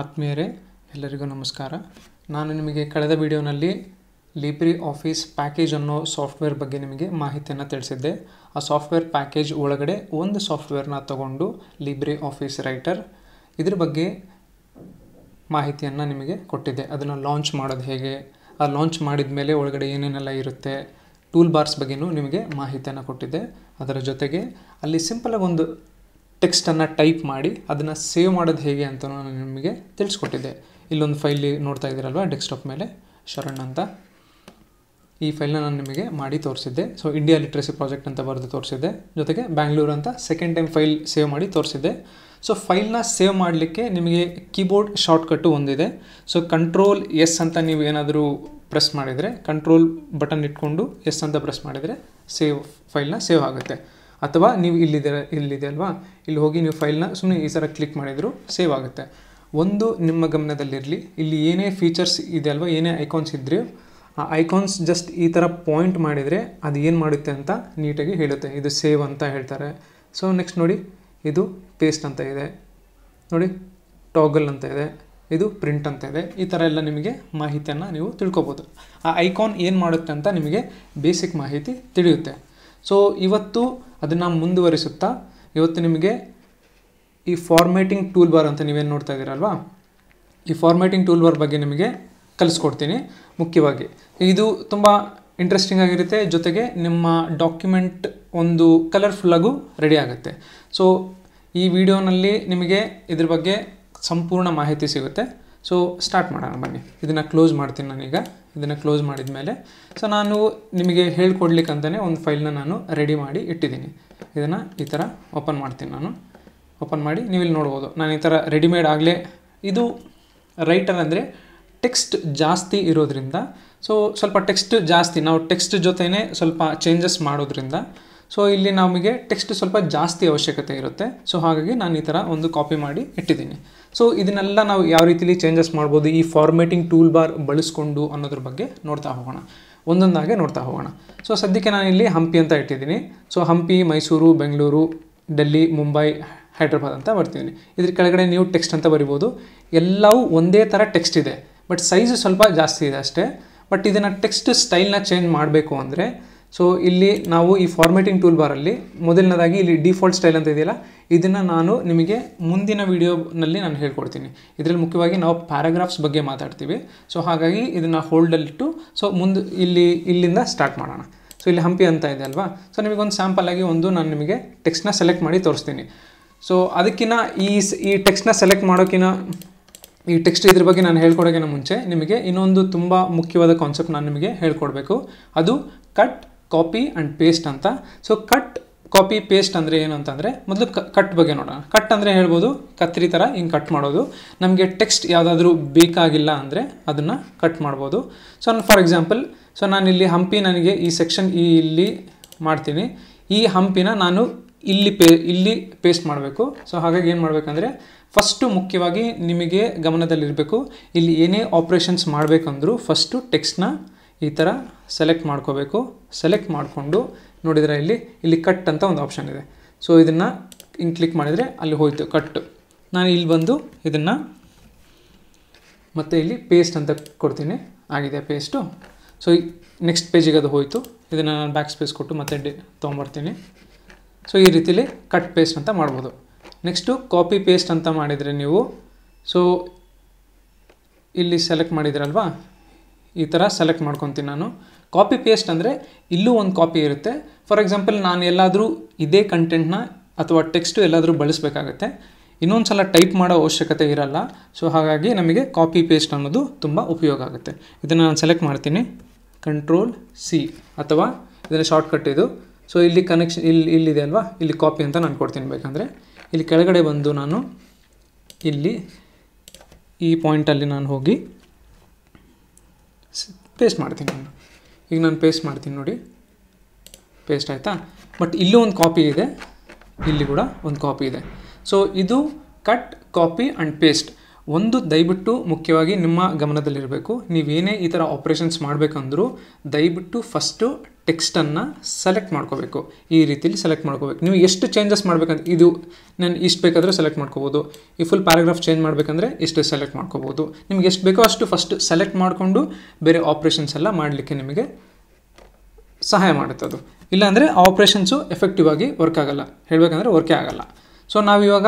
ಆತ್ಮೀಯರೇ ಎಲ್ಲರಿಗೂ ನಮಸ್ಕಾರ ನಾನು ನಿಮಗೆ ಕಳೆದ ವಿಡಿಯೋನಲ್ಲಿ ಲಿಬ್ರಿ ಆಫೀಸ್ ಪ್ಯಾಕೇಜ್ ಅನ್ನೋ ಸಾಫ್ಟ್ವೇರ್ ಬಗ್ಗೆ ನಿಮಗೆ ಮಾಹಿತಿಯನ್ನು ತಿಳಿಸಿದ್ದೆ ಆ ಸಾಫ್ಟ್ವೇರ್ ಪ್ಯಾಕೇಜ್ ಒಳಗಡೆ ಒಂದು ಸಾಫ್ಟ್ವೇರ್ನ ತಗೊಂಡು ಲಿಬ್ರಿ ಆಫೀಸ್ ರೈಟರ್ ಇದ್ರ ಬಗ್ಗೆ ಮಾಹಿತಿಯನ್ನು ನಿಮಗೆ ಕೊಟ್ಟಿದ್ದೆ ಅದನ್ನು ಲಾಂಚ್ ಮಾಡೋದು ಹೇಗೆ ಆ ಲಾಂಚ್ ಮಾಡಿದ ಮೇಲೆ ಒಳಗಡೆ ಏನೇನೆಲ್ಲ ಇರುತ್ತೆ ಟೂಲ್ ಬಾರ್ಸ್ ಬಗ್ಗೆಯೂ ನಿಮಗೆ ಮಾಹಿತಿಯನ್ನು ಕೊಟ್ಟಿದ್ದೆ ಅದರ ಜೊತೆಗೆ ಅಲ್ಲಿ ಸಿಂಪಲಾಗಿ ಒಂದು ಟೆಕ್ಸ್ಟನ್ನು ಟೈಪ್ ಮಾಡಿ ಅದನ್ನು ಸೇವ್ ಮಾಡೋದು ಹೇಗೆ ಅಂತ ನಾನು ನಿಮಗೆ ತಿಳಿಸ್ಕೊಟ್ಟಿದ್ದೆ ಇಲ್ಲೊಂದು ಫೈಲಿ ನೋಡ್ತಾ ಇದ್ದೀರಲ್ವ ಡೆಸ್ಕ್ಟಾಪ್ ಮೇಲೆ ಶರಣ್ ಅಂತ ಈ ಫೈಲ್ನ ನಾನು ನಿಮಗೆ ಮಾಡಿ ತೋರಿಸಿದ್ದೆ ಸೊ ಇಂಡಿಯಾ ಲಿಟ್ರಸಿ ಪ್ರಾಜೆಕ್ಟ್ ಅಂತ ಬರೆದು ತೋರಿಸಿದ್ದೆ ಜೊತೆಗೆ ಬ್ಯಾಂಗ್ಳೂರು ಅಂತ ಸೆಕೆಂಡ್ ಟೈಮ್ ಫೈಲ್ ಸೇವ್ ಮಾಡಿ ತೋರಿಸಿದ್ದೆ ಸೊ ಫೈಲ್ನ ಸೇವ್ ಮಾಡಲಿಕ್ಕೆ ನಿಮಗೆ ಕೀಬೋರ್ಡ್ ಶಾರ್ಟ್ಕಟ್ಟು ಒಂದಿದೆ ಸೊ ಕಂಟ್ರೋಲ್ ಎಸ್ ಅಂತ ನೀವು ಏನಾದರೂ ಪ್ರೆಸ್ ಮಾಡಿದರೆ ಕಂಟ್ರೋಲ್ ಬಟನ್ ಇಟ್ಕೊಂಡು ಎಸ್ ಅಂತ ಪ್ರೆಸ್ ಮಾಡಿದರೆ ಸೇವ್ ಫೈಲ್ನ ಸೇವ್ ಆಗುತ್ತೆ ಅಥವಾ ನೀವು ಇಲ್ಲಿದೆ ಇಲ್ಲಿದೆ ಅಲ್ವಾ ಇಲ್ಲಿ ಹೋಗಿ ನೀವು ಫೈಲ್ನ ಸುಮ್ಮನೆ ಈ ಥರ ಕ್ಲಿಕ್ ಮಾಡಿದರೂ ಸೇವ್ ಆಗುತ್ತೆ ಒಂದು ನಿಮ್ಮ ಗಮನದಲ್ಲಿರಲಿ ಇಲ್ಲಿ ಏನೇ ಫೀಚರ್ಸ್ ಇದೆ ಅಲ್ವಾ ಏನೇ ಐಕಾನ್ಸ್ ಇದ್ರೆ ಆ ಐಕಾನ್ಸ್ ಜಸ್ಟ್ ಈ ಥರ ಪಾಯಿಂಟ್ ಮಾಡಿದರೆ ಅದು ಏನು ಮಾಡುತ್ತೆ ಅಂತ ನೀಟಾಗಿ ಹೇಳುತ್ತೆ ಇದು ಸೇವ್ ಅಂತ ಹೇಳ್ತಾರೆ ಸೊ ನೆಕ್ಸ್ಟ್ ನೋಡಿ ಇದು ಪೇಸ್ಟ್ ಅಂತ ಇದೆ ನೋಡಿ ಟಾಗಲ್ ಅಂತ ಇದೆ ಇದು ಪ್ರಿಂಟ್ ಅಂತ ಇದೆ ಈ ಥರ ಎಲ್ಲ ನಿಮಗೆ ಮಾಹಿತಿಯನ್ನು ನೀವು ತಿಳ್ಕೊಬೋದು ಆ ಐಕಾನ್ ಏನು ಮಾಡುತ್ತೆ ಅಂತ ನಿಮಗೆ ಬೇಸಿಕ್ ಮಾಹಿತಿ ತಿಳಿಯುತ್ತೆ ಸೊ ಇವತ್ತು ಅದನ್ನು ಮುಂದುವರಿಸುತ್ತಾ ಇವತ್ತು ನಿಮಗೆ ಈ ಫಾರ್ಮೇಟಿಂಗ್ ಟೂಲ್ ಬಾರ್ ಅಂತ ನೀವೇನು ನೋಡ್ತಾ ಇದ್ದೀರಲ್ವಾ ಈ ಫಾರ್ಮೇಟಿಂಗ್ ಟೂಲ್ ಬಾರ್ ಬಗ್ಗೆ ನಿಮಗೆ ಕಲಿಸ್ಕೊಡ್ತೀನಿ ಮುಖ್ಯವಾಗಿ ಇದು ತುಂಬ ಇಂಟ್ರೆಸ್ಟಿಂಗ್ ಆಗಿರುತ್ತೆ ಜೊತೆಗೆ ನಿಮ್ಮ ಡಾಕ್ಯುಮೆಂಟ್ ಒಂದು ಕಲರ್ಫುಲ್ಲಾಗೂ ರೆಡಿ ಆಗುತ್ತೆ ಸೊ ಈ ವಿಡಿಯೋನಲ್ಲಿ ನಿಮಗೆ ಇದ್ರ ಬಗ್ಗೆ ಸಂಪೂರ್ಣ ಮಾಹಿತಿ ಸಿಗುತ್ತೆ ಸೊ ಸ್ಟಾರ್ಟ್ ಮಾಡೋಣ ಬನ್ನಿ ಇದನ್ನು ಕ್ಲೋಸ್ ಮಾಡ್ತೀನಿ ನಾನೀಗ ಇದನ್ನು ಕ್ಲೋಸ್ ಮಾಡಿದ ಮೇಲೆ ಸೊ ನಾನು ನಿಮಗೆ ಹೇಳ್ಕೊಡ್ಲಿಕ್ಕಂತಲೇ ಒಂದು ಫೈಲನ್ನ ನಾನು ರೆಡಿ ಮಾಡಿ ಇಟ್ಟಿದ್ದೀನಿ ಇದನ್ನು ಈ ಥರ ಓಪನ್ ಮಾಡ್ತೀನಿ ನಾನು ಓಪನ್ ಮಾಡಿ ನೀವು ಇಲ್ಲಿ ನೋಡ್ಬೋದು ನಾನು ಈ ಥರ ರೆಡಿಮೇಡ್ ಆಗಲೇ ಇದು ರೈಟರ್ ಅಂದರೆ ಟೆಕ್ಸ್ಟ್ ಜಾಸ್ತಿ ಇರೋದ್ರಿಂದ ಸೊ ಸ್ವಲ್ಪ ಟೆಕ್ಸ್ಟ್ ಜಾಸ್ತಿ ನಾವು ಟೆಕ್ಸ್ಟ್ ಜೊತೆಯೇ ಸ್ವಲ್ಪ ಚೇಂಜಸ್ ಮಾಡೋದ್ರಿಂದ ಸೊ ಇಲ್ಲಿ ನಮಗೆ ಟೆಕ್ಸ್ಟ್ ಸ್ವಲ್ಪ ಜಾಸ್ತಿ ಅವಶ್ಯಕತೆ ಇರುತ್ತೆ ಸೊ ಹಾಗಾಗಿ ನಾನು ಈ ಥರ ಒಂದು ಕಾಪಿ ಮಾಡಿ ಇಟ್ಟಿದ್ದೀನಿ ಸೊ ಇದನ್ನೆಲ್ಲ ನಾವು ಯಾವ ರೀತಿಲಿ ಚೇಂಜಸ್ ಮಾಡ್ಬೋದು ಈ ಫಾರ್ಮೇಟಿಂಗ್ ಟೂಲ್ ಬಾರ್ ಬಳಸ್ಕೊಂಡು ಅನ್ನೋದ್ರ ಬಗ್ಗೆ ನೋಡ್ತಾ ಹೋಗೋಣ ಒಂದೊಂದಾಗೆ ನೋಡ್ತಾ ಹೋಗೋಣ ಸೊ ಸದ್ಯಕ್ಕೆ ನಾನಿಲ್ಲಿ ಹಂಪಿ ಅಂತ ಇಟ್ಟಿದ್ದೀನಿ ಸೊ ಹಂಪಿ ಮೈಸೂರು ಬೆಂಗಳೂರು ಡೆಲ್ಲಿ ಮುಂಬೈ ಹೈದ್ರಾಬಾದ್ ಅಂತ ಬರ್ತಿದ್ದೀನಿ ಇದ್ರ ಕೆಳಗಡೆ ನೀವು ಟೆಕ್ಸ್ಟ್ ಅಂತ ಬರಿಬೋದು ಎಲ್ಲವೂ ಒಂದೇ ಥರ ಟೆಕ್ಸ್ಟ್ ಇದೆ ಬಟ್ ಸೈಜು ಸ್ವಲ್ಪ ಜಾಸ್ತಿ ಇದೆ ಅಷ್ಟೇ ಬಟ್ ಇದನ್ನು ಟೆಕ್ಸ್ಟ್ ಸ್ಟೈಲ್ನ ಚೇಂಜ್ ಮಾಡಬೇಕು ಅಂದರೆ ಸೊ ಇಲ್ಲಿ ನಾವು ಈ ಫಾರ್ಮೇಟಿಂಗ್ ಟೂಲ್ ಬಾರಲ್ಲಿ ಮೊದಲನೇದಾಗಿ ಇಲ್ಲಿ ಡಿಫಾಲ್ಟ್ ಸ್ಟೈಲ್ ಅಂತ ಇದೆಯಲ್ಲ ಇದನ್ನು ನಾನು ನಿಮಗೆ ಮುಂದಿನ ವೀಡಿಯೋನಲ್ಲಿ ನಾನು ಹೇಳ್ಕೊಡ್ತೀನಿ ಇದರಲ್ಲಿ ಮುಖ್ಯವಾಗಿ ನಾವು ಪ್ಯಾರಾಗ್ರಾಫ್ಸ್ ಬಗ್ಗೆ ಮಾತಾಡ್ತೀವಿ ಸೊ ಹಾಗಾಗಿ ಇದನ್ನು ಹೋಲ್ಡಲ್ಲಿಟ್ಟು ಸೊ ಮುಂದೆ ಇಲ್ಲಿ ಇಲ್ಲಿಂದ ಸ್ಟಾರ್ಟ್ ಮಾಡೋಣ ಸೊ ಇಲ್ಲಿ ಹಂಪಿ ಅಂತ ಇದೆ ಅಲ್ವಾ ಸೊ ನಿಮಗೊಂದು ಸ್ಯಾಂಪಲ್ ಆಗಿ ಒಂದು ನಾನು ನಿಮಗೆ ಟೆಕ್ಸ್ಟ್ನ ಸೆಲೆಕ್ಟ್ ಮಾಡಿ ತೋರಿಸ್ತೀನಿ ಸೊ ಅದಕ್ಕಿಂತ ಈ ಈ ಟೆಕ್ಸ್ಟ್ನ ಸೆಲೆಕ್ಟ್ ಮಾಡೋಕ್ಕಿಂತ ಈ ಟೆಕ್ಸ್ಟ್ ಇದ್ರ ಬಗ್ಗೆ ನಾನು ಹೇಳ್ಕೊಡೋಕ್ಕಿಂತ ಮುಂಚೆ ನಿಮಗೆ ಇನ್ನೊಂದು ತುಂಬ ಮುಖ್ಯವಾದ ಕಾನ್ಸೆಪ್ಟ್ ನಾನು ನಿಮಗೆ ಹೇಳ್ಕೊಡ್ಬೇಕು ಅದು ಕಟ್ ಕಾಪಿ ಆ್ಯಂಡ್ ಪೇಸ್ಟ್ ಅಂತ ಸೊ ಕಟ್ ಕಾಪಿ ಪೇಸ್ಟ್ ಅಂದರೆ ಏನು ಅಂತಂದರೆ ಮೊದಲು ಕಟ್ ಬಗ್ಗೆ ನೋಡೋಣ ಕಟ್ ಅಂದರೆ ಹೇಳ್ಬೋದು ಕತ್ರಿ ಥರ ಹಿಂಗೆ ಕಟ್ ಮಾಡೋದು ನಮಗೆ ಟೆಕ್ಸ್ಟ್ ಯಾವುದಾದ್ರೂ ಬೇಕಾಗಿಲ್ಲ ಅಂದರೆ ಅದನ್ನು ಕಟ್ ಮಾಡ್ಬೋದು ಸೊ ನಾನು ಫಾರ್ ಎಕ್ಸಾಂಪಲ್ ಸೊ ನಾನಿಲ್ಲಿ ಹಂಪಿ ನನಗೆ ಈ ಸೆಕ್ಷನ್ ಈ ಇಲ್ಲಿ ಮಾಡ್ತೀನಿ ಈ ಹಂಪಿನ ನಾನು ಇಲ್ಲಿ ಪೇ ಇಲ್ಲಿ ಪೇಸ್ಟ್ ಮಾಡಬೇಕು ಸೊ ಹಾಗಾಗಿ ಏನು ಮಾಡಬೇಕಂದ್ರೆ ಫಸ್ಟು ಮುಖ್ಯವಾಗಿ ನಿಮಗೆ ಗಮನದಲ್ಲಿರಬೇಕು ಇಲ್ಲಿ ಏನೇ ಆಪ್ರೇಷನ್ಸ್ ಮಾಡಬೇಕಂದ್ರೂ ಫಸ್ಟು ಟೆಕ್ಸ್ಟ್ನ ಈ ಥರ ಸೆಲೆಕ್ಟ್ ಮಾಡ್ಕೋಬೇಕು ಸೆಲೆಕ್ಟ್ ಮಾಡಿಕೊಂಡು ನೋಡಿದರೆ ಇಲ್ಲಿ ಇಲ್ಲಿ ಕಟ್ ಅಂತ ಒಂದು ಆಪ್ಷನ್ ಇದೆ ಸೊ ಇದನ್ನು ಹಿಂಗೆ ಕ್ಲಿಕ್ ಮಾಡಿದರೆ ಅಲ್ಲಿ ಹೋಯಿತು ಕಟ್ ನಾನು ಇಲ್ಲಿ ಬಂದು ಇದನ್ನು ಮತ್ತು ಇಲ್ಲಿ ಪೇಸ್ಟ್ ಅಂತ ಕೊಡ್ತೀನಿ ಆಗಿದೆ ಪೇಸ್ಟು ಸೊ ನೆಕ್ಸ್ಟ್ ಪೇಜಿಗೆ ಅದು ಹೋಯಿತು ಇದನ್ನು ನಾನು ಬ್ಯಾಕ್ ಸ್ಪೇಸ್ ಕೊಟ್ಟು ಮತ್ತೆ ಡಿ ತೊಗೊಂಬರ್ತೀನಿ ಸೊ ಈ ರೀತಿಲಿ ಕಟ್ ಪೇಸ್ಟ್ ಅಂತ ಮಾಡ್ಬೋದು ನೆಕ್ಸ್ಟು ಕಾಪಿ ಪೇಸ್ಟ್ ಅಂತ ಮಾಡಿದರೆ ನೀವು ಸೊ ಇಲ್ಲಿ ಸೆಲೆಕ್ಟ್ ಮಾಡಿದ್ರಲ್ವಾ ಈ ಥರ ಸೆಲೆಕ್ಟ್ ಮಾಡ್ಕೊತೀನಿ ನಾನು ಕಾಪಿ ಪೇಸ್ಟ್ ಅಂದರೆ ಇಲ್ಲೂ ಒಂದು ಕಾಪಿ ಇರುತ್ತೆ ಫಾರ್ ಎಕ್ಸಾಂಪಲ್ ನಾನು ಎಲ್ಲಾದರೂ ಇದೇ ಕಂಟೆಂಟ್ನ ಅಥವಾ ಟೆಕ್ಸ್ಟು ಎಲ್ಲಾದರೂ ಬಳಸಬೇಕಾಗತ್ತೆ ಇನ್ನೊಂದು ಸಲ ಟೈಪ್ ಮಾಡೋ ಅವಶ್ಯಕತೆ ಇರಲ್ಲ ಸೊ ಹಾಗಾಗಿ ನಮಗೆ ಕಾಪಿ ಪೇಸ್ಟ್ ಅನ್ನೋದು ತುಂಬ ಉಪಯೋಗ ಆಗುತ್ತೆ ಇದನ್ನು ನಾನು ಸೆಲೆಕ್ಟ್ ಮಾಡ್ತೀನಿ ಕಂಟ್ರೋಲ್ ಸಿ ಅಥವಾ ಇದನ್ನು ಶಾರ್ಟ್ಕಟ್ ಇದು ಸೊ ಇಲ್ಲಿ ಕನೆಕ್ಷನ್ ಇಲ್ಲಿ ಇಲ್ಲಿದೆ ಅಲ್ವಾ ಇಲ್ಲಿ ಕಾಪಿ ಅಂತ ನಾನು ಕೊಡ್ತೀನಿ ಬೇಕಂದರೆ ಇಲ್ಲಿ ಕೆಳಗಡೆ ಬಂದು ನಾನು ಇಲ್ಲಿ ಈ ಪಾಯಿಂಟಲ್ಲಿ ನಾನು ಹೋಗಿ ಪೇಸ್ಟ್ ಮಾಡ್ತೀನಿ ನಾನು ಈಗ ನಾನು ಪೇಸ್ಟ್ ಮಾಡ್ತೀನಿ ನೋಡಿ ಪೇಸ್ಟ್ ಆಯಿತಾ ಬಟ್ ಇಲ್ಲೂ ಒಂದು ಕಾಪಿ ಇದೆ ಇಲ್ಲಿ ಕೂಡ ಒಂದು ಕಾಪಿ ಇದೆ ಸೊ ಇದು ಕಟ್ ಕಾಪಿ ಆ್ಯಂಡ್ ಪೇಸ್ಟ್ ಒಂದು ದಯವಿಟ್ಟು ಮುಖ್ಯವಾಗಿ ನಿಮ್ಮ ಗಮನದಲ್ಲಿರಬೇಕು ನೀವೇನೇ ಈ ಥರ ಆಪ್ರೇಷನ್ಸ್ ಮಾಡಬೇಕಂದ್ರೂ ದಯವಿಟ್ಟು ಫಸ್ಟು ಟೆಕ್ಸ್ಟನ್ನು ಸೆಲೆಕ್ಟ್ ಮಾಡ್ಕೋಬೇಕು ಈ ರೀತಿಯಲ್ಲಿ ಸೆಲೆಕ್ಟ್ ಮಾಡ್ಕೋಬೇಕು ನೀವು ಎಷ್ಟು ಚೇಂಜಸ್ ಮಾಡ್ಬೇಕಂದ್ರೆ ಇದು ನಾನು ಇಷ್ಟು ಬೇಕಾದರೂ ಸೆಲೆಕ್ಟ್ ಮಾಡ್ಕೋಬೋದು ಈ ಫುಲ್ ಪ್ಯಾರಾಗ್ರಾಫ್ ಚೇಂಜ್ ಮಾಡಬೇಕಂದ್ರೆ ಇಷ್ಟು ಸೆಲೆಕ್ಟ್ ಮಾಡ್ಕೋಬೋದು ನಿಮ್ಗೆ ಎಷ್ಟು ಬೇಕೋ ಅಷ್ಟು ಫಸ್ಟ್ ಸೆಲೆಕ್ಟ್ ಮಾಡಿಕೊಂಡು ಬೇರೆ ಆಪ್ರೇಷನ್ಸ್ ಎಲ್ಲ ಮಾಡಲಿಕ್ಕೆ ನಿಮಗೆ ಸಹಾಯ ಮಾಡುತ್ತೆ ಅದು ಇಲ್ಲಾಂದರೆ ಆಪ್ರೇಷನ್ಸು ಎಫೆಕ್ಟಿವ್ ಆಗಿ ವರ್ಕ್ ಆಗೋಲ್ಲ ಹೇಳಬೇಕಂದ್ರೆ ವರ್ಕೇ ಆಗೋಲ್ಲ ಸೊ ನಾವಿವಾಗ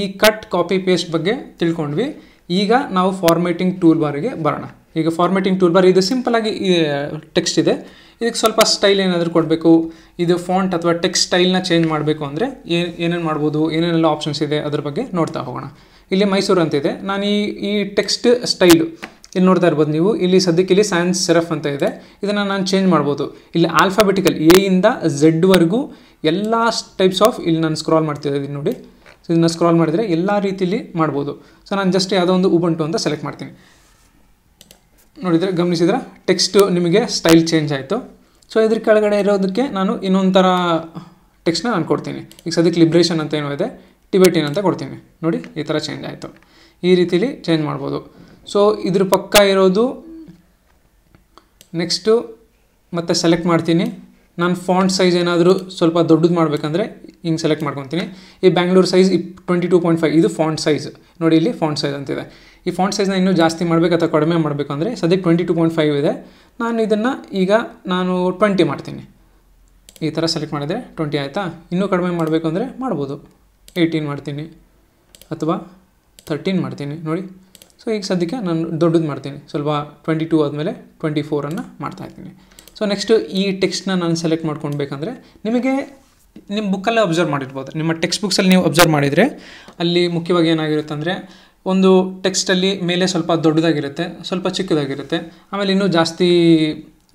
ಈ ಕಟ್ ಕಾಪಿ ಪೇಸ್ಟ್ ಬಗ್ಗೆ ತಿಳ್ಕೊಂಡ್ವಿ ಈಗ ನಾವು ಫಾರ್ಮೇಟಿಂಗ್ ಟೂಲ್ ಬಾರಿಗೆ ಬರೋಣ ಈಗ ಫಾರ್ಮೆಟಿಂಗ್ ಟೂಲ್ ಬಾರ್ ಇದು ಆಗಿ ಟೆಕ್ಸ್ಟ್ ಇದೆ ಇದಕ್ಕೆ ಸ್ವಲ್ಪ ಸ್ಟೈಲ್ ಏನಾದರೂ ಕೊಡಬೇಕು ಇದು ಫಾಂಟ್ ಅಥವಾ ಟೆಕ್ಸ್ಟ್ ಸ್ಟೈಲ್ನ ಚೇಂಜ್ ಮಾಡಬೇಕು ಅಂದರೆ ಏನೇನು ಮಾಡ್ಬೋದು ಏನೇನೆಲ್ಲ ಆಪ್ಷನ್ಸ್ ಇದೆ ಅದ್ರ ಬಗ್ಗೆ ನೋಡ್ತಾ ಹೋಗೋಣ ಇಲ್ಲಿ ಮೈಸೂರು ಅಂತಿದೆ ನಾನು ಈ ಈ ಟೆಕ್ಸ್ಟ್ ಸ್ಟೈಲು ಇಲ್ಲಿ ನೋಡ್ತಾ ಇರ್ಬೋದು ನೀವು ಇಲ್ಲಿ ಸದ್ಯಕ್ಕೆ ಇಲ್ಲಿ ಸ್ಯಾನ್ಸ್ ಸೆರಫ್ ಅಂತ ಇದೆ ಇದನ್ನು ನಾನು ಚೇಂಜ್ ಮಾಡ್ಬೋದು ಇಲ್ಲಿ ಆಲ್ಫಾಬೆಟಿಕಲ್ ಇಂದ ಝೆಡ್ವರೆಗೂ ಎಲ್ಲ ಟೈಪ್ಸ್ ಆಫ್ ಇಲ್ಲಿ ನಾನು ಸ್ಕ್ರಾಲ್ ಮಾಡ್ತಿದ್ದೀನಿ ನೋಡಿ ಇದನ್ನು ಸ್ಕ್ರಾಲ್ ಮಾಡಿದರೆ ಎಲ್ಲ ರೀತಿಯಲ್ಲಿ ಮಾಡ್ಬೋದು ಸೊ ನಾನು ಜಸ್ಟ್ ಯಾವುದೋ ಒಂದು ಉಬಂಟು ಅಂತ ಸೆಲೆಕ್ಟ್ ಮಾಡ್ತೀನಿ ನೋಡಿದರೆ ಗಮನಿಸಿದ್ರೆ ಟೆಕ್ಸ್ಟು ನಿಮಗೆ ಸ್ಟೈಲ್ ಚೇಂಜ್ ಆಯಿತು ಸೊ ಇದ್ರ ಕೆಳಗಡೆ ಇರೋದಕ್ಕೆ ನಾನು ಇನ್ನೊಂಥರ ಟೆಕ್ಸ್ಟ್ನ ನಾನು ಕೊಡ್ತೀನಿ ಈಗ ಸದ್ಯಕ್ಕೆ ಲಿಬ್ರೇಷನ್ ಅಂತ ಏನೋ ಇದೆ ಟಿಬೆಟಿನ್ ಅಂತ ಕೊಡ್ತೀನಿ ನೋಡಿ ಈ ಥರ ಚೇಂಜ್ ಆಯಿತು ಈ ರೀತಿಲಿ ಚೇಂಜ್ ಮಾಡ್ಬೋದು ಸೊ ಇದ್ರ ಪಕ್ಕ ಇರೋದು ನೆಕ್ಸ್ಟು ಮತ್ತೆ ಸೆಲೆಕ್ಟ್ ಮಾಡ್ತೀನಿ ನಾನು ಫಾಂಟ್ ಸೈಜ್ ಏನಾದರೂ ಸ್ವಲ್ಪ ದೊಡ್ಡದು ಮಾಡಬೇಕಂದ್ರೆ ಹಿಂಗೆ ಸೆಲೆಕ್ಟ್ ಮಾಡ್ಕೊತೀನಿ ಈ Bangalore size is twenty two point five ಇದು ಫಾಂಟ್ ಸೈಜ್ ನೋಡಿ ಇಲ್ಲಿ ಫಾಂಟ್ ಸೈಜ್ ಅಂತಿದೆ ಈ ಫಾಂಟ್ ಸೈಜ್ನ ಇನ್ನೂ ಜಾಸ್ತಿ ಮಾಡಬೇಕು ಅಥವಾ ಕಡಿಮೆ ಮಾಡಬೇಕು ಅಂದರೆ ಸದ್ಯಕ್ಕೆ ಟ್ವೆಂಟಿ ಟು ಪಾಯಿಂಟ್ ಫೈವ್ ಇದೆ ನಾನು ಇದನ್ನು ಈಗ ನಾನು ಟ್ವೆಂಟಿ ಮಾಡ್ತೀನಿ ಈ ಥರ ಸೆಲೆಕ್ಟ್ ಮಾಡಿದರೆ ಟ್ವೆಂಟಿ ಆಯಿತಾ ಇನ್ನೂ ಕಡಿಮೆ ಮಾಡಬೇಕು ಅಂದರೆ ಮಾಡ್ಬೋದು ಏಯ್ಟೀನ್ ಮಾಡ್ತೀನಿ ಅಥವಾ ಥರ್ಟೀನ್ ಮಾಡ್ತೀನಿ ನೋಡಿ ಸೊ ಈಗ ಸದ್ಯಕ್ಕೆ ನಾನು ದೊಡ್ಡದು ಮಾಡ್ತೀನಿ ಸ್ವಲ್ಪ ಟ್ವೆಂಟಿ ಟೂ ಆದಮೇಲೆ ಟ್ವೆಂಟಿ ಫೋರನ್ನು ಮಾಡ್ತಾಯಿದ್ದೀನಿ ಸೊ ನೆಕ್ಸ್ಟು ಈ ಟೆಕ್ಸ್ಟ್ನ ನಾನು ಸೆಲೆಕ್ಟ್ ಮಾಡ್ಕೊಳ್ಬೇಕಂದ್ರೆ ನಿಮಗೆ ನಿಮ್ಮ ಬುಕ್ಕಲ್ಲೇ ಅಬ್ಸರ್ವ್ ಮಾಡಿರ್ಬೋದು ನಿಮ್ಮ ಟೆಕ್ಸ್ಟ್ ಬುಕ್ಸಲ್ಲಿ ನೀವು ಅಬ್ಸರ್ವ್ ಮಾಡಿದರೆ ಅಲ್ಲಿ ಮುಖ್ಯವಾಗಿ ಏನಾಗಿರುತ್ತೆ ಅಂದರೆ ಒಂದು ಟೆಕ್ಸ್ಟಲ್ಲಿ ಮೇಲೆ ಸ್ವಲ್ಪ ದೊಡ್ಡದಾಗಿರುತ್ತೆ ಸ್ವಲ್ಪ ಚಿಕ್ಕದಾಗಿರುತ್ತೆ ಆಮೇಲೆ ಇನ್ನೂ ಜಾಸ್ತಿ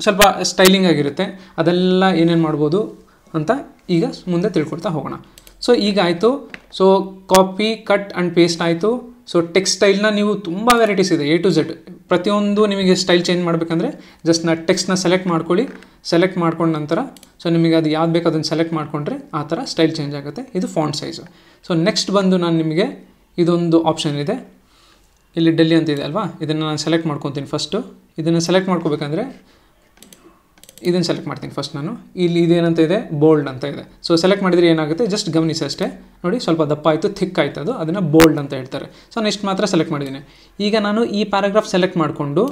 ಸ್ವಲ್ಪ ಸ್ಟೈಲಿಂಗ್ ಆಗಿರುತ್ತೆ ಅದೆಲ್ಲ ಏನೇನು ಮಾಡ್ಬೋದು ಅಂತ ಈಗ ಮುಂದೆ ತಿಳ್ಕೊಳ್ತಾ ಹೋಗೋಣ ಸೊ ಈಗ ಆಯಿತು so copy cut and paste ಆಯಿತು ಸೊ ಟೆಕ್ಸ್ಟೈಲ್ನ ನೀವು ತುಂಬ ವೆರೈಟೀಸ್ ಇದೆ ಎ ಟು ಝೆಡ್ ಪ್ರತಿಯೊಂದು ನಿಮಗೆ ಸ್ಟೈಲ್ ಚೇಂಜ್ ಮಾಡಬೇಕಂದ್ರೆ ಜಸ್ಟ್ ನಾ ಟೆಕ್ಸ್ಟ್ನ ಸೆಲೆಕ್ಟ್ ಮಾಡ್ಕೊಳ್ಳಿ ಸೆಲೆಕ್ಟ್ ಮಾಡ್ಕೊಂಡ ನಂತರ ಸೊ ನಿಮಗೆ ಅದು ಯಾವ್ದು ಬೇಕು ಅದನ್ನು ಸೆಲೆಕ್ಟ್ ಮಾಡಿಕೊಂಡ್ರೆ ಆ ಥರ ಸ್ಟೈಲ್ ಚೇಂಜ್ ಆಗುತ್ತೆ ಇದು ಫಾಂಟ್ ಸೈಜು ಸೊ ನೆಕ್ಸ್ಟ್ ಬಂದು ನಾನು ನಿಮಗೆ ಇದೊಂದು ಆಪ್ಷನ್ ಇದೆ ಇಲ್ಲಿ ಡೆಲ್ಲಿ ಅಂತ ಇದೆ ಅಲ್ವಾ ಇದನ್ನು ನಾನು ಸೆಲೆಕ್ಟ್ ಮಾಡ್ಕೊತೀನಿ ಫಸ್ಟು ಇದನ್ನು ಸೆಲೆಕ್ಟ್ ಮಾಡ್ಕೋಬೇಕಂದ್ರೆ ಇದನ್ನು ಸೆಲೆಕ್ಟ್ ಮಾಡ್ತೀನಿ ಫಸ್ಟ್ ನಾನು ಇಲ್ಲಿ ಇದೇನಂತ ಇದೆ ಬೋಲ್ಡ್ ಅಂತ ಇದೆ ಸೊ ಸೆಲೆಕ್ಟ್ ಮಾಡಿದರೆ ಏನಾಗುತ್ತೆ ಜಸ್ಟ್ ಗಮನಿಸಿ ಅಷ್ಟೇ ನೋಡಿ ಸ್ವಲ್ಪ ದಪ್ಪ ಆಯಿತು ಥಿಕ್ ಆಯ್ತು ಅದು ಅದನ್ನು ಬೋಲ್ಡ್ ಅಂತ ಹೇಳ್ತಾರೆ ಸೊ ನೆಕ್ಸ್ಟ್ ಮಾತ್ರ ಸೆಲೆಕ್ಟ್ ಮಾಡಿದ್ದೀನಿ ಈಗ ನಾನು ಈ ಪ್ಯಾರಾಗ್ರಾಫ್ ಸೆಲೆಕ್ಟ್ ಮಾಡಿಕೊಂಡು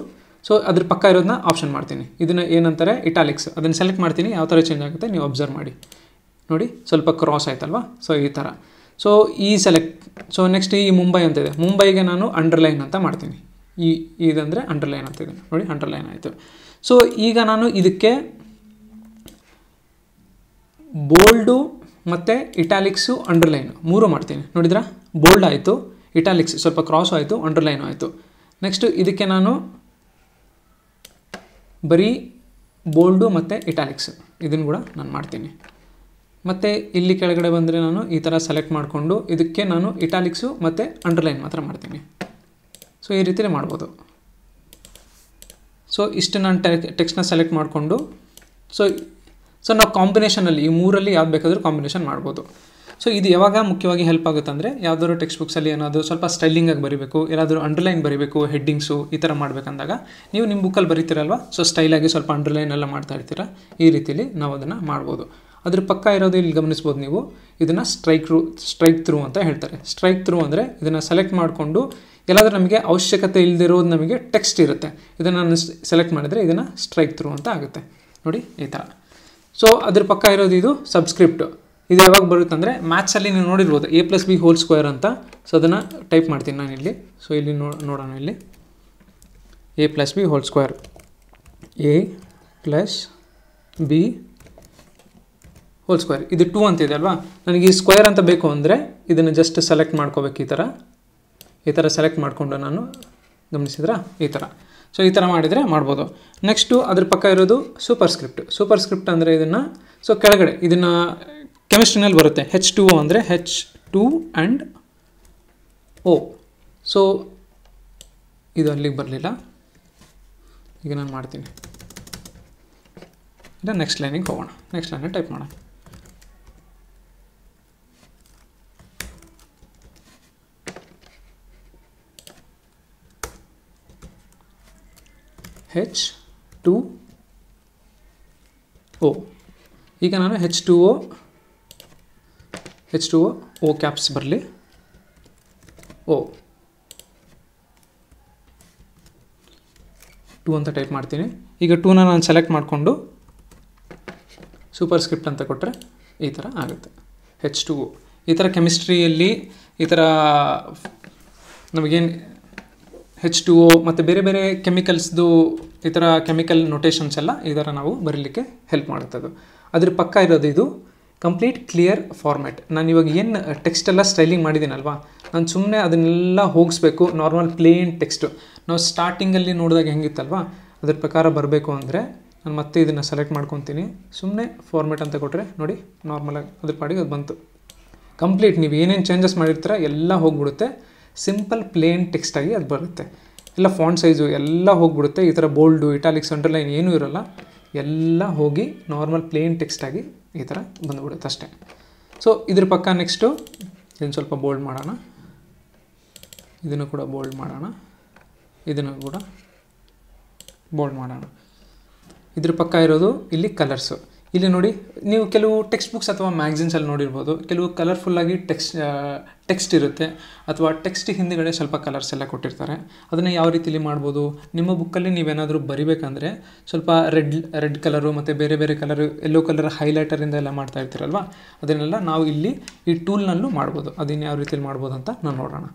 ಸೊ ಅದ್ರ ಪಕ್ಕ ಇರೋದನ್ನ ಆಪ್ಷನ್ ಮಾಡ್ತೀನಿ ಇದನ್ನು ಏನಂತಾರೆ ಇಟಾಲಿಕ್ಸ್ ಅದನ್ನು ಸೆಲೆಕ್ಟ್ ಮಾಡ್ತೀನಿ ಯಾವ ಥರ ಚೇಂಜ್ ಆಗುತ್ತೆ ನೀವು ಅಬ್ಸರ್ವ್ ಮಾಡಿ ನೋಡಿ ಸ್ವಲ್ಪ ಕ್ರಾಸ್ ಆಯ್ತಲ್ವಾ ಸೊ ಈ ಥರ ಸೊ ಈ ಸೆಲೆಕ್ಟ್ ಸೊ ನೆಕ್ಸ್ಟ್ ಈ ಮುಂಬೈ ಅಂತ ಇದೆ ಮುಂಬೈಗೆ ನಾನು ಅಂಡರ್ಲೈನ್ ಅಂತ ಮಾಡ್ತೀನಿ ಈ ಇದಂದರೆ ಅಂಡರ್ಲೈನ್ ಅಂತ ಇದೆ ನೋಡಿ ಅಂಡರ್ಲೈನ್ ಆಯಿತು ಸೊ ಈಗ ನಾನು ಇದಕ್ಕೆ ಬೋಲ್ಡು ಮತ್ತು ಇಟಾಲಿಕ್ಸು ಅಂಡರ್ಲೈನು ಮೂರು ಮಾಡ್ತೀನಿ ನೋಡಿದ್ರ ಬೋಲ್ಡ್ ಆಯಿತು ಇಟಾಲಿಕ್ಸ್ ಸ್ವಲ್ಪ ಕ್ರಾಸ್ ಆಯಿತು ಅಂಡರ್ಲೈನು ಆಯಿತು ನೆಕ್ಸ್ಟು ಇದಕ್ಕೆ ನಾನು ಬರೀ ಬೋಲ್ಡು ಮತ್ತು ಇಟಾಲಿಕ್ಸ್ ಇದನ್ನು ಕೂಡ ನಾನು ಮಾಡ್ತೀನಿ ಮತ್ತು ಇಲ್ಲಿ ಕೆಳಗಡೆ ಬಂದರೆ ನಾನು ಈ ಥರ ಸೆಲೆಕ್ಟ್ ಮಾಡಿಕೊಂಡು ಇದಕ್ಕೆ ನಾನು ಇಟಾಲಿಕ್ಸು ಮತ್ತು ಅಂಡರ್ಲೈನ್ ಮಾತ್ರ ಮಾಡ್ತೀನಿ ಸೊ ಈ ರೀತಿಯೇ ಮಾಡ್ಬೋದು ಸೊ ಇಷ್ಟು ನಾನು ಟೆ ಟೆಕ್ಸ್ಟ್ನ ಸೆಲೆಕ್ಟ್ ಮಾಡಿಕೊಂಡು ಸೊ ಸೊ ನಾವು ಕಾಂಬಿನೇಷನಲ್ಲಿ ಈ ಮೂರಲ್ಲಿ ಯಾವ್ದು ಬೇಕಾದರೂ ಕಾಂಬಿನೇಷನ್ ಮಾಡ್ಬೋದು ಸೊ ಇದು ಯಾವಾಗ ಮುಖ್ಯವಾಗಿ ಹೆಲ್ಪ್ ಆಗುತ್ತೆ ಅಂದರೆ ಯಾವ್ದಾದ್ರು ಟೆಕ್ಸ್ಟ್ ಬುಕ್ಸಲ್ಲಿ ಏನಾದರೂ ಸ್ವಲ್ಪ ಸ್ಟೈಲಿಂಗಾಗಿ ಬರಿಬೇಕು ಏನಾದರೂ ಅಂಡರ್ಲೈನ್ ಬರಿಬೇಕು ಹೆಡ್ಡಿಂಗ್ಸು ಈ ಥರ ಮಾಡಬೇಕಂದಾಗ ನೀವು ನಿಮ್ಮ ಬುಕ್ಕಲ್ಲಿ ಬರೀತೀರಲ್ವ ಸೊ ಸ್ಟೈಲಾಗಿ ಸ್ವಲ್ಪ ಅಂಡರ್ಲೈನ್ ಎಲ್ಲ ಮಾಡ್ತಾ ಇರ್ತೀರ ಈ ರೀತಿಯಲ್ಲಿ ನಾವು ಅದನ್ನು ಮಾಡ್ಬೋದು ಅದ್ರ ಪಕ್ಕ ಇರೋದು ಇಲ್ಲಿ ಗಮನಿಸ್ಬೋದು ನೀವು ಇದನ್ನು ಸ್ಟ್ರೈಕ್ ರೂ ಸ್ಟ್ರೈಕ್ ಥ್ರೂ ಅಂತ ಹೇಳ್ತಾರೆ ಸ್ಟ್ರೈಕ್ ಥ್ರೂ ಅಂದರೆ ಇದನ್ನು ಸೆಲೆಕ್ಟ್ ಮಾಡಿಕೊಂಡು ಎಲ್ಲಾದರೂ ನಮಗೆ ಅವಶ್ಯಕತೆ ಇಲ್ಲದಿರೋದು ನಮಗೆ ಟೆಕ್ಸ್ಟ್ ಇರುತ್ತೆ ಇದನ್ನು ನಾನು ಸೆಲೆಕ್ಟ್ ಮಾಡಿದರೆ ಇದನ್ನು ಸ್ಟ್ರೈಕ್ ಥ್ರೂ ಅಂತ ಆಗುತ್ತೆ ನೋಡಿ ಈ ಥರ ಸೊ ಅದ್ರ ಪಕ್ಕ ಇರೋದು ಇದು ಸಬ್ಸ್ಕ್ರಿಪ್ಟ್ ಇದು ಯಾವಾಗ ಬರುತ್ತೆ ಅಂದರೆ ಮ್ಯಾಥ್ಸಲ್ಲಿ ನೀವು ನೋಡಿರ್ಬೋದು A plus B whole square ಅಂತ ಸೊ ಅದನ್ನು ಟೈಪ್ ಮಾಡ್ತೀನಿ ನಾನು ಇಲ್ಲಿ ಸೊ ಇಲ್ಲಿ ನೋಡೋಣ ಇಲ್ಲಿ A plus B whole square A plus B whole square ಇದು ಟೂ ಅಂತಿದೆ ಅಲ್ವಾ ನನಗೆ ಈ ಸ್ಕ್ವೇರ್ ಅಂತ ಬೇಕು ಅಂದರೆ ಇದನ್ನು ಜಸ್ಟ್ ಸೆಲೆಕ್ಟ್ ಮಾಡ್ಕೋಬೇಕು ಈ ಥರ ಈ ಥರ ಸೆಲೆಕ್ಟ್ ಮಾಡಿಕೊಂಡು ನಾನು ಗಮನಿಸಿದ್ರ ಈ ಥರ ಸೊ ಈ ಥರ ಮಾಡಿದರೆ ಮಾಡ್ಬೋದು ನೆಕ್ಸ್ಟು ಅದ್ರ ಪಕ್ಕ ಇರೋದು ಸೂಪರ್ ಸ್ಕ್ರಿಪ್ಟ್ ಸೂಪರ್ ಸ್ಕ್ರಿಪ್ಟ್ ಅಂದರೆ ಇದನ್ನು ಸೊ ಕೆಳಗಡೆ ಇದನ್ನು ಕೆಮಿಸ್ಟ್ರಿನಲ್ಲಿ ಬರುತ್ತೆ ಹೆಚ್ ಟು ಓ ಅಂದರೆ H two and O so ಇದು ಅಲ್ಲಿಗೆ ಬರಲಿಲ್ಲ ಈಗ ನಾನು ಮಾಡ್ತೀನಿ ಇಲ್ಲ ನೆಕ್ಸ್ಟ್ ಲೈನಿಗೆ ಹೋಗೋಣ ನೆಕ್ಸ್ಟ್ ಲೈನಲ್ಲಿ ಟೈಪ್ ಮಾಡೋಣ ಹೆಚ್ ಟು ಓ ಈಗ ನಾನು H two O H two O O caps ಬರಲಿ ಓ ಟು ಅಂತ ಟೈಪ್ ಮಾಡ್ತೀನಿ ಈಗ ಟೂನ ನಾನು ಸೆಲೆಕ್ಟ್ ಮಾಡಿಕೊಂಡು ಸೂಪರ್ ಸ್ಕ್ರಿಪ್ಟ್ ಅಂತ ಕೊಟ್ಟರೆ ಈ ಥರ ಆಗುತ್ತೆ ಹೆಚ್ ಟು ಓ ಈ ಥರ ಕೆಮಿಸ್ಟ್ರಿಯಲ್ಲಿ ಈ ಥರ ನಮಗೇನು ಹೆಚ್ ಟು ಓ ಮತ್ತು ಬೇರೆ ಬೇರೆ ಕೆಮಿಕಲ್ಸ್ದು ಈ ಥರ ಕೆಮಿಕಲ್ ನೊಟೇಷನ್ಸ್ ಎಲ್ಲ ಈ ಥರ ನಾವು ಬರೀಲಿಕ್ಕೆ ಹೆಲ್ಪ್ ಮಾಡುತ್ತದು ಅದ್ರ ಪಕ್ಕ ಇರೋದು ಇದು ಕಂಪ್ಲೀಟ್ ಕ್ಲಿಯರ್ ಫಾರ್ಮ್ಯಾಟ್ ನಾನು ಇವಾಗ ಏನು ಟೆಕ್ಸ್ಟೆಲ್ಲ ಸ್ಟೈಲಿಂಗ್ ಮಾಡಿದ್ದೀನಲ್ವಾ ನಾನು ಸುಮ್ಮನೆ ಅದನ್ನೆಲ್ಲ ಹೋಗಿಸ್ಬೇಕು ನಾರ್ಮಲ್ ಪ್ಲೇನ್ ಟೆಕ್ಸ್ಟು ನಾವು ಸ್ಟಾರ್ಟಿಂಗಲ್ಲಿ ನೋಡಿದಾಗ ಹೆಂಗಿತ್ತಲ್ವಾ ಅದ್ರ ಪ್ರಕಾರ ಬರಬೇಕು ಅಂದರೆ ನಾನು ಮತ್ತೆ ಇದನ್ನು ಸೆಲೆಕ್ಟ್ ಮಾಡ್ಕೊತೀನಿ ಸುಮ್ಮನೆ ಫಾರ್ಮ್ಯಾಟ್ ಅಂತ ಕೊಟ್ಟರೆ ನೋಡಿ ನಾರ್ಮಲಾಗಿ ಅದ್ರ ಪಾಡಿಗೆ ಅದು ಬಂತು ಕಂಪ್ಲೀಟ್ ನೀವು ಏನೇನು ಚೇಂಜಸ್ ಮಾಡಿರ್ತೀರ ಎಲ್ಲ ಹೋಗ್ಬಿಡುತ್ತೆ ಸಿಂಪಲ್ ಪ್ಲೇನ್ ಟೆಕ್ಸ್ಟಾಗಿ ಅದು ಬರುತ್ತೆ ಎಲ್ಲ ಫಾಂಟ್ ಸೈಜು ಎಲ್ಲ ಹೋಗಿಬಿಡುತ್ತೆ ಈ ಥರ ಬೋಲ್ಡು ಇಟಾಲಿಕ್ಸ್ ಅಂಡರ್ಲೈನ್ ಏನೂ ಇರೋಲ್ಲ ಎಲ್ಲ ಹೋಗಿ ನಾರ್ಮಲ್ ಪ್ಲೇನ್ ಟೆಕ್ಸ್ಟಾಗಿ ಈ ಥರ ಬಂದುಬಿಡುತ್ತೆ ಅಷ್ಟೇ ಸೊ ಇದ್ರ ಪಕ್ಕ ನೆಕ್ಸ್ಟು ಇದನ್ನು ಸ್ವಲ್ಪ ಬೋಲ್ಡ್ ಮಾಡೋಣ ಇದನ್ನು ಕೂಡ ಬೋಲ್ಡ್ ಮಾಡೋಣ ಇದನ್ನು ಕೂಡ ಬೋಲ್ಡ್ ಮಾಡೋಣ ಇದ್ರ ಪಕ್ಕ ಇರೋದು ಇಲ್ಲಿ ಕಲರ್ಸು ಇಲ್ಲಿ ನೋಡಿ ನೀವು ಕೆಲವು ಟೆಕ್ಸ್ಟ್ ಬುಕ್ಸ್ ಅಥವಾ ಮ್ಯಾಗ್ಝಿನ್ಸಲ್ಲಿ ನೋಡಿರ್ಬೋದು ಕೆಲವು ಕಲರ್ಫುಲ್ಲಾಗಿ ಟೆಕ್ಸ್ಟ್ ಟೆಕ್ಸ್ಟ್ ಇರುತ್ತೆ ಅಥವಾ ಟೆಕ್ಸ್ಟ್ ಹಿಂದುಗಡೆ ಸ್ವಲ್ಪ ಕಲರ್ಸ್ ಎಲ್ಲ ಕೊಟ್ಟಿರ್ತಾರೆ ಅದನ್ನು ಯಾವ ರೀತಿಲಿ ಮಾಡ್ಬೋದು ನಿಮ್ಮ ಬುಕ್ಕಲ್ಲಿ ನೀವೇನಾದರೂ ಬರಿಬೇಕಂದ್ರೆ ಸ್ವಲ್ಪ ರೆಡ್ ರೆಡ್ ಕಲರು ಮತ್ತು ಬೇರೆ ಬೇರೆ ಕಲರು ಎಲ್ಲೋ ಕಲರ್ ಹೈಲೈಟರಿಂದ ಎಲ್ಲ ಮಾಡ್ತಾ ಇರ್ತೀರಲ್ವ ಅದನ್ನೆಲ್ಲ ನಾವು ಇಲ್ಲಿ ಈ ಟೂಲ್ನಲ್ಲೂ ಮಾಡ್ಬೋದು ಅದನ್ನು ಯಾವ ರೀತಿಲಿ ಮಾಡ್ಬೋದು ಅಂತ ನಾವು ನೋಡೋಣ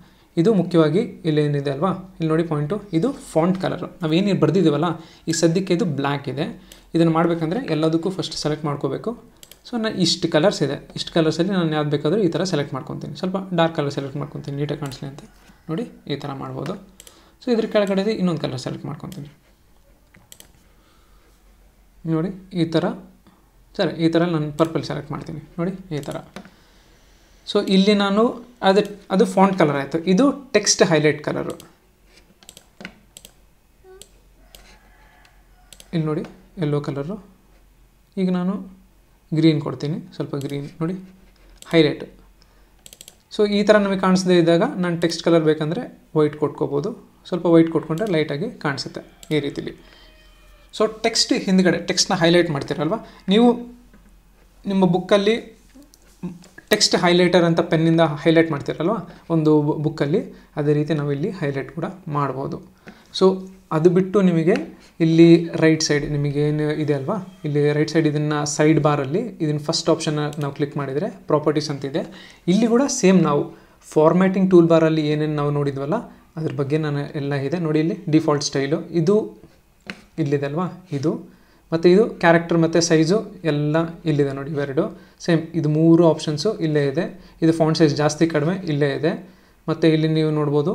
ಇದು ಮುಖ್ಯವಾಗಿ ಇಲ್ಲೇನಿದೆ ಅಲ್ವಾ ಇಲ್ಲಿ ನೋಡಿ ಪಾಯಿಂಟು ಇದು ಫಾಂಟ್ ಕಲರು ಏನು ಬರೆದಿದ್ದೀವಲ್ಲ ಈಗ ಸದ್ಯಕ್ಕೆ ಇದು ಬ್ಲ್ಯಾಕ್ ಇದೆ ಇದನ್ನು ಮಾಡಬೇಕಂದ್ರೆ ಎಲ್ಲದಕ್ಕೂ ಫಸ್ಟ್ ಸೆಲೆಕ್ಟ್ ಮಾಡ್ಕೋಬೇಕು ಸೊ ನಾನು ಇಷ್ಟು ಕಲರ್ಸ್ ಇದೆ ಇಷ್ಟು ಕಲರ್ಸಲ್ಲಿ ನಾನು ಯಾವ್ದು ಬೇಕಾದರೂ ಈ ಥರ ಸೆಲೆಕ್ಟ್ ಮಾಡ್ಕೊತೀನಿ ಸ್ವಲ್ಪ ಡಾರ್ಕ್ ಕಲರ್ ಸೆಲೆಕ್ಟ್ ಮಾಡ್ಕೊತೀನಿ ನೀಟಾಗಿ ಕಾಣಿಸ್ಲಿ ಅಂತ ನೋಡಿ ಈ ಥರ ಮಾಡ್ಬೋದು ಸೊ ಇದ್ರ ಕೆಳಗಡೆ ಇನ್ನೊಂದು ಕಲರ್ ಸೆಲೆಕ್ಟ್ ಮಾಡ್ಕೊತೀನಿ ನೋಡಿ ಈ ಥರ ಸರಿ ಈ ಥರ ನಾನು ಪರ್ಪಲ್ ಸೆಲೆಕ್ಟ್ ಮಾಡ್ತೀನಿ ನೋಡಿ ಈ ಥರ ಸೊ ಇಲ್ಲಿ ನಾನು ಅದು ಅದು ಫಾಂಟ್ ಕಲರ್ ಆಯಿತು ಇದು ಟೆಕ್ಸ್ಟ್ ಹೈಲೈಟ್ ಕಲರು ಇಲ್ಲಿ ನೋಡಿ ಎಲ್ಲೋ ಕಲರು ಈಗ ನಾನು ಗ್ರೀನ್ ಕೊಡ್ತೀನಿ ಸ್ವಲ್ಪ ಗ್ರೀನ್ ನೋಡಿ ಹೈಲೈಟ್ ಸೊ ಈ ಥರ ನಮಗೆ ಕಾಣಿಸದೇ ಇದ್ದಾಗ ನಾನು ಟೆಕ್ಸ್ಟ್ ಕಲರ್ ಬೇಕಂದರೆ ವೈಟ್ ಕೊಟ್ಕೋಬೋದು ಸ್ವಲ್ಪ ವೈಟ್ ಕೊಟ್ಕೊಂಡ್ರೆ ಲೈಟಾಗಿ ಕಾಣಿಸುತ್ತೆ ಈ ರೀತಿಲಿ ಸೊ ಟೆಕ್ಸ್ಟ್ ಹಿಂದ್ಗಡೆ ಟೆಕ್ಸ್ಟ್ನ ಹೈಲೈಟ್ ಮಾಡ್ತೀರಲ್ವ ನೀವು ನಿಮ್ಮ ಬುಕ್ಕಲ್ಲಿ ಟೆಕ್ಸ್ಟ್ ಹೈಲೈಟರ್ ಅಂತ ಪೆನ್ನಿಂದ ಹೈಲೈಟ್ ಮಾಡ್ತೀರಲ್ವ ಒಂದು ಬುಕ್ಕಲ್ಲಿ ಅದೇ ರೀತಿ ನಾವು ಇಲ್ಲಿ ಹೈಲೈಟ್ ಕೂಡ ಮಾಡ್ಬೋದು ಸೊ ಅದು ಬಿಟ್ಟು ನಿಮಗೆ ಇಲ್ಲಿ ರೈಟ್ ಸೈಡ್ ನಿಮಗೆ ಏನು ಇದೆ ಅಲ್ವಾ ಇಲ್ಲಿ ರೈಟ್ ಸೈಡ್ ಇದನ್ನು ಸೈಡ್ ಬಾರಲ್ಲಿ ಇದನ್ನು ಫಸ್ಟ್ ಆಪ್ಷನ್ನ ನಾವು ಕ್ಲಿಕ್ ಮಾಡಿದರೆ ಪ್ರಾಪರ್ಟೀಸ್ ಅಂತಿದೆ ಇಲ್ಲಿ ಕೂಡ ಸೇಮ್ ನಾವು ಫಾರ್ಮ್ಯಾಟಿಂಗ್ ಟೂಲ್ ಬಾರಲ್ಲಿ ಏನೇನು ನಾವು ನೋಡಿದ್ವಲ್ಲ ಅದ್ರ ಬಗ್ಗೆ ನಾನು ಎಲ್ಲ ಇದೆ ನೋಡಿ ಇಲ್ಲಿ ಡಿಫಾಲ್ಟ್ ಸ್ಟೈಲು ಇದು ಇಲ್ಲಿದೆ ಅಲ್ವಾ ಇದು ಮತ್ತು ಇದು ಕ್ಯಾರೆಕ್ಟರ್ ಮತ್ತು ಸೈಜು ಎಲ್ಲ ಇಲ್ಲಿದೆ ನೋಡಿ ಇವೆರಡು ಸೇಮ್ ಇದು ಮೂರು ಆಪ್ಷನ್ಸು ಇಲ್ಲೇ ಇದೆ ಇದು ಫೋನ್ ಸೈಜ್ ಜಾಸ್ತಿ ಕಡಿಮೆ ಇಲ್ಲೇ ಇದೆ ಮತ್ತು ಇಲ್ಲಿ ನೀವು ನೋಡ್ಬೋದು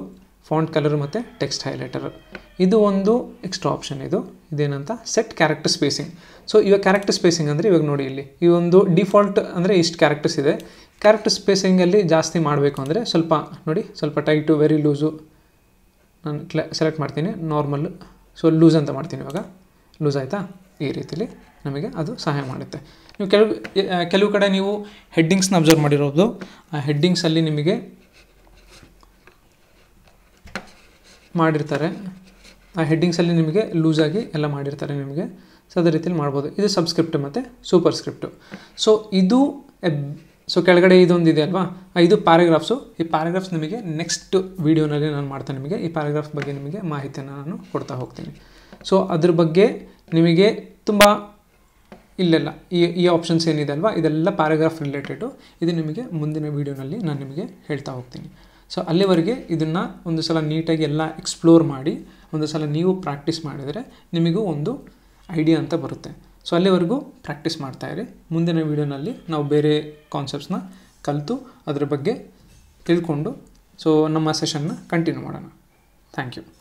ಫಾಂಟ್ ಕಲರ್ ಮತ್ತು ಟೆಕ್ಸ್ಟ್ ಹೈಲೈಟರ್ ಇದು ಒಂದು ಎಕ್ಸ್ಟ್ರಾ ಆಪ್ಷನ್ ಇದು ಇದೇನಂತ ಸೆಟ್ ಕ್ಯಾರೆಕ್ಟರ್ ಸ್ಪೇಸಿಂಗ್ ಸೊ ಇವಾಗ ಕ್ಯಾರೆಕ್ಟರ್ ಸ್ಪೇಸಿಂಗ್ ಅಂದರೆ ಇವಾಗ ನೋಡಿ ಇಲ್ಲಿ ಈ ಒಂದು ಡಿಫಾಲ್ಟ್ ಅಂದರೆ ಇಷ್ಟು ಕ್ಯಾರೆಕ್ಟರ್ಸ್ ಇದೆ ಕ್ಯಾರೆಕ್ಟರ್ ಸ್ಪೇಸಿಂಗಲ್ಲಿ ಜಾಸ್ತಿ ಮಾಡಬೇಕು ಅಂದರೆ ಸ್ವಲ್ಪ ನೋಡಿ ಸ್ವಲ್ಪ ಟೈಟು ವೆರಿ ಲೂಸು ನಾನು ಕ್ಲ ಸೆಲೆಕ್ಟ್ ಮಾಡ್ತೀನಿ ನಾರ್ಮಲ್ ಸೊ ಲೂಸ್ ಅಂತ ಮಾಡ್ತೀನಿ ಇವಾಗ ಲೂಸ್ ಆಯಿತಾ ಈ ರೀತಿಲಿ ನಮಗೆ ಅದು ಸಹಾಯ ಮಾಡುತ್ತೆ ನೀವು ಕೆಲವು ಕೆಲವು ಕಡೆ ನೀವು ಹೆಡ್ಡಿಂಗ್ಸ್ನ ಅಬ್ಸರ್ವ್ ಮಾಡಿರೋದು ಆ ಹೆಡ್ಡಿಂಗ್ಸಲ್ಲಿ ನಿಮಗೆ ಮಾಡಿರ್ತಾರೆ ಆ ಹೆಡ್ಡಿಂಗ್ಸಲ್ಲಿ ನಿಮಗೆ ಲೂಸಾಗಿ ಎಲ್ಲ ಮಾಡಿರ್ತಾರೆ ನಿಮಗೆ ಸೊ ಅದೇ ರೀತಿಯಲ್ಲಿ ಮಾಡ್ಬೋದು ಇದು ಸಬ್ಸ್ಕ್ರಿಪ್ಟ್ ಮತ್ತು ಸೂಪರ್ ಸ್ಕ್ರಿಪ್ಟು ಸೊ ಇದು ಸೊ ಕೆಳಗಡೆ ಇದೊಂದು ಇದೆ ಅಲ್ವಾ ಇದು ಪ್ಯಾರಾಗ್ರಾಫ್ಸು ಈ ಪ್ಯಾರಾಗ್ರಾಫ್ಸ್ ನಿಮಗೆ ನೆಕ್ಸ್ಟ್ ವೀಡಿಯೋನಲ್ಲಿ ನಾನು ಮಾಡ್ತೇನೆ ನಿಮಗೆ ಈ ಪ್ಯಾರಾಗ್ರಾಫ್ ಬಗ್ಗೆ ನಿಮಗೆ ಮಾಹಿತಿಯನ್ನು ನಾನು ಕೊಡ್ತಾ ಹೋಗ್ತೀನಿ ಸೊ ಅದ್ರ ಬಗ್ಗೆ ನಿಮಗೆ ತುಂಬ ಇಲ್ಲೆಲ್ಲ ಈ ಈ ಆಪ್ಷನ್ಸ್ ಏನಿದೆ ಅಲ್ವಾ ಇದೆಲ್ಲ ಪ್ಯಾರಾಗ್ರಾಫ್ ರಿಲೇಟೆಡು ಇದು ನಿಮಗೆ ಮುಂದಿನ ವೀಡಿಯೋನಲ್ಲಿ ನಾನು ನಿಮಗೆ ಹೇಳ್ತಾ ಹೋಗ್ತೀನಿ ಸೊ ಅಲ್ಲಿವರೆಗೆ ಇದನ್ನು ಒಂದು ಸಲ ನೀಟಾಗಿ ಎಲ್ಲ ಎಕ್ಸ್ಪ್ಲೋರ್ ಮಾಡಿ ಒಂದು ಸಲ ನೀವು ಪ್ರಾಕ್ಟೀಸ್ ಮಾಡಿದರೆ ನಿಮಗೂ ಒಂದು ಐಡಿಯಾ ಅಂತ ಬರುತ್ತೆ ಸೊ ಅಲ್ಲಿವರೆಗೂ ಪ್ರಾಕ್ಟೀಸ್ ಮಾಡ್ತಾಯಿರಿ ಮುಂದಿನ ವೀಡಿಯೋನಲ್ಲಿ ನಾವು ಬೇರೆ ಕಾನ್ಸೆಪ್ಟ್ಸ್ನ ಕಲಿತು ಅದರ ಬಗ್ಗೆ ತಿಳ್ಕೊಂಡು ಸೊ ನಮ್ಮ ಸೆಷನ್ನ ಕಂಟಿನ್ಯೂ ಮಾಡೋಣ ಥ್ಯಾಂಕ್ ಯು